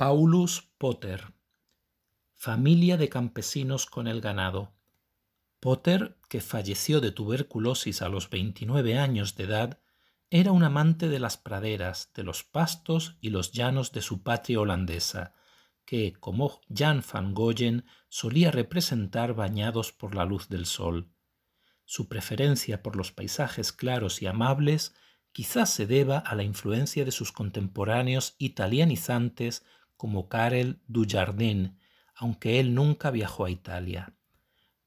Paulus Potter. Familia de campesinos con el ganado. Potter, que falleció de tuberculosis a los 29 años de edad, era un amante de las praderas, de los pastos y los llanos de su patria holandesa, que, como Jan van Goyen, solía representar bañados por la luz del sol. Su preferencia por los paisajes claros y amables quizás se deba a la influencia de sus contemporáneos italianizantes como Karel Dujardin, aunque él nunca viajó a Italia.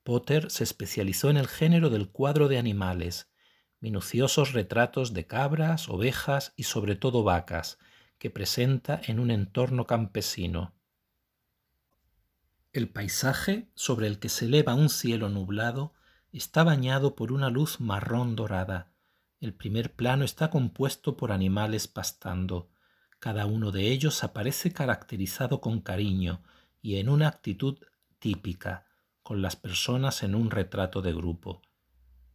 Potter se especializó en el género del cuadro de animales, minuciosos retratos de cabras, ovejas y sobre todo vacas, que presenta en un entorno campesino. El paisaje, sobre el que se eleva un cielo nublado, está bañado por una luz marrón dorada. El primer plano está compuesto por animales pastando. Cada uno de ellos aparece caracterizado con cariño y en una actitud típica, con las personas en un retrato de grupo.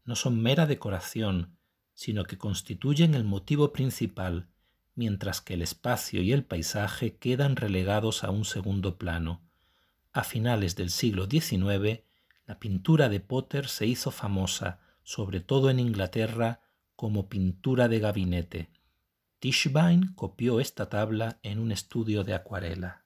No son mera decoración, sino que constituyen el motivo principal, mientras que el espacio y el paisaje quedan relegados a un segundo plano. A finales del siglo XIX, la pintura de Potter se hizo famosa, sobre todo en Inglaterra, como pintura de gabinete. Tischbein copió esta tabla en un estudio de acuarela.